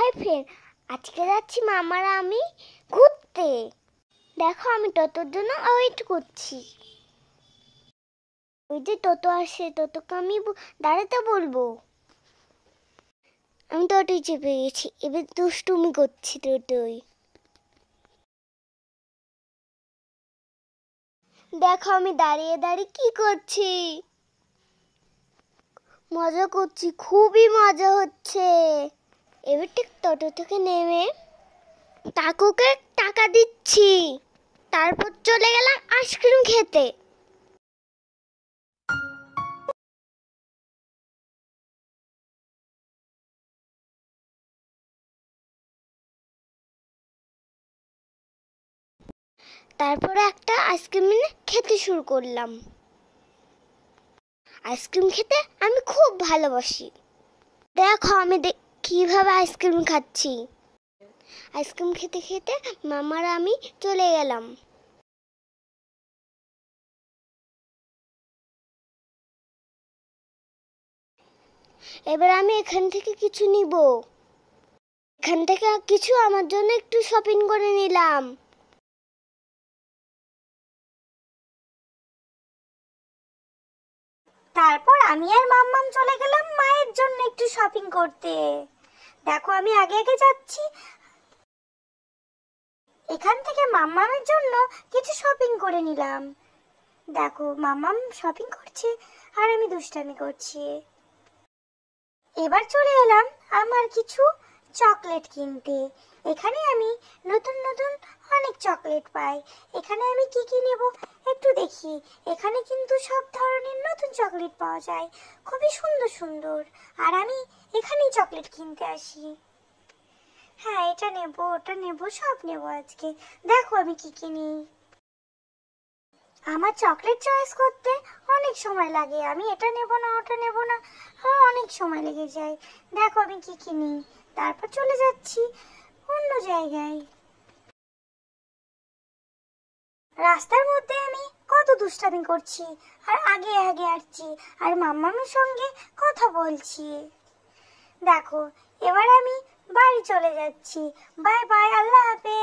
কোথায় ফের আজকে যাচ্ছি মামারা আমি ঘুরতে দেখো আমি টোটোর জন্য ওয়েট করছি ওই যে টোটো আসে টোটোকে আমি দাঁড়াতে বলবো আমি টোটোই চেপে গেছি এবার দুষ্টুমি করছি টোটোই দেখো আমি দাঁড়িয়ে দাঁড়িয়ে কি করছি মজা করছি খুবই মজা হচ্ছে অটো থেকে নেমে কাকুকে টাকা দিচ্ছি তারপর চলে গেলাম আইসক্রিম খেতে তারপর একটা আইসক্রিম এনে খেতে শুরু করলাম আইসক্রিম খেতে আমি খুব ভালোবাসি দেখো আমি দেখ কিভাবে আইসক্রিম খাচ্ছি আইসক্রিম খেতে খেতে মামার আমি চলে গেলাম এবার আমি এখান থেকে কিছু নিব এখান থেকে কিছু আমার জন্য একটু শপিং করে নিলাম তারপর আমি আর মাম্মাম চলে গেলাম মায়ের জন্য একটু শপিং করতে দেখো আমি আগে আগে যাচ্ছি এখান থেকে মাম্মামের জন্য কিছু শপিং করে নিলাম দেখো মাম্মাম শপিং করছে আর আমি দুষ্টামি করছি এবার চলে এলাম আমার কিছু চকলেট কিনতে এখানে আমি নতুন নতুন অনেক চকলেট পাই এখানে আমি কি কি নেব একটু দেখি এখানে কিন্তু সব ধরনের নতুন চকলেট পাওয়া যায় খুবই সুন্দর সুন্দর আর আমি এখানেই চকলেট কিনতে আসি হ্যাঁ এটা নেব ওটা নেব সব নেব আজকে দেখো আমি কি কিনি আমার চকলেট চয়েস করতে অনেক সময় লাগে আমি এটা নেব না ওটা নেব না হ্যাঁ অনেক সময় লেগে যায় দেখো আমি কি কিনি তারপর চলে যাচ্ছি অন্য জায়গায় রাস্তার মধ্যে আমি কত দুষ্টামি করছি আর আগে আগে আসছি আর মাম্মামের সঙ্গে কথা বলছি দেখো এবার আমি বাড়ি চলে যাচ্ছি বাই বাই আল্লাহ হাফেজ